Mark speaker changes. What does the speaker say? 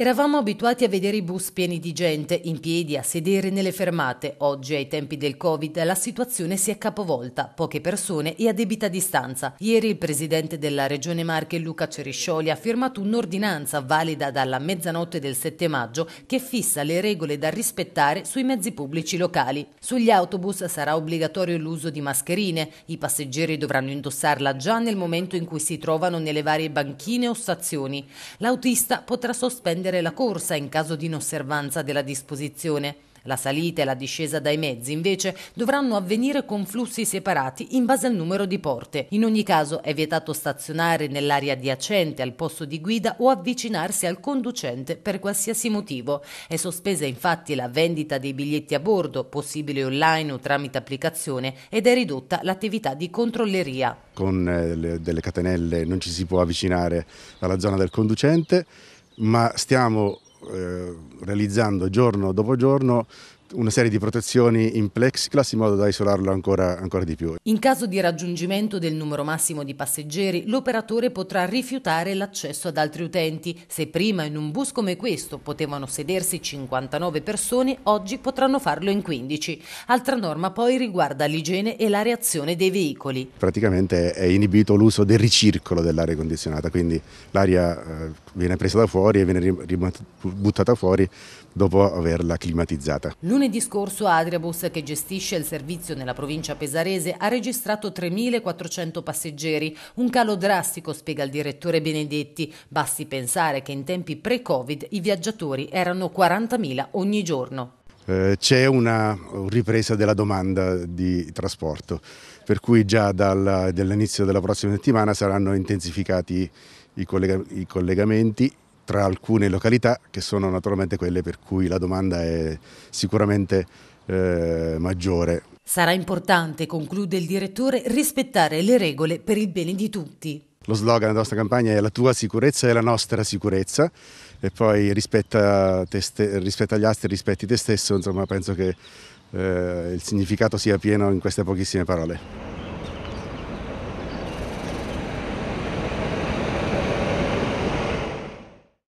Speaker 1: Eravamo abituati a vedere i bus pieni di gente, in piedi, a sedere nelle fermate. Oggi, ai tempi del Covid, la situazione si è capovolta, poche persone e a debita distanza. Ieri il presidente della Regione Marche, Luca Ceriscioli, ha firmato un'ordinanza valida dalla mezzanotte del 7 maggio che fissa le regole da rispettare sui mezzi pubblici locali. Sugli autobus sarà obbligatorio l'uso di mascherine, i passeggeri dovranno indossarla già nel momento in cui si trovano nelle varie banchine o stazioni. L'autista potrà sospendere sospendere la corsa in caso di inosservanza della disposizione. La salita e la discesa dai mezzi invece dovranno avvenire con flussi separati in base al numero di porte. In ogni caso è vietato stazionare nell'area adiacente al posto di guida o avvicinarsi al conducente per qualsiasi motivo. È sospesa infatti la vendita dei biglietti a bordo, possibile online o tramite applicazione, ed è ridotta l'attività di controlleria.
Speaker 2: Con eh, delle catenelle non ci si può avvicinare alla zona del conducente ma stiamo eh, realizzando giorno dopo giorno una serie di protezioni in plexiglass in modo da isolarlo ancora, ancora di più.
Speaker 1: In caso di raggiungimento del numero massimo di passeggeri, l'operatore potrà rifiutare l'accesso ad altri utenti. Se prima in un bus come questo potevano sedersi 59 persone, oggi potranno farlo in 15. Altra norma poi riguarda l'igiene e la reazione dei veicoli.
Speaker 2: Praticamente è inibito l'uso del ricircolo dell'aria condizionata, quindi l'aria eh, viene presa da fuori e viene buttata fuori dopo averla climatizzata.
Speaker 1: L'un Lunedì scorso Adriabus, che gestisce il servizio nella provincia pesarese, ha registrato 3.400 passeggeri, un calo drastico, spiega il direttore Benedetti. Basti pensare che in tempi pre-Covid i viaggiatori erano 40.000 ogni giorno
Speaker 2: eh, c'è una ripresa della domanda di trasporto, per cui già dall'inizio della prossima settimana saranno intensificati i, collega i collegamenti tra alcune località che sono naturalmente quelle per cui la domanda è sicuramente eh, maggiore.
Speaker 1: Sarà importante, conclude il direttore, rispettare le regole per il bene di tutti.
Speaker 2: Lo slogan della nostra campagna è la tua sicurezza è la nostra sicurezza e poi rispetta, ste, rispetta gli altri, rispetti te stesso, insomma penso che eh, il significato sia pieno in queste pochissime parole.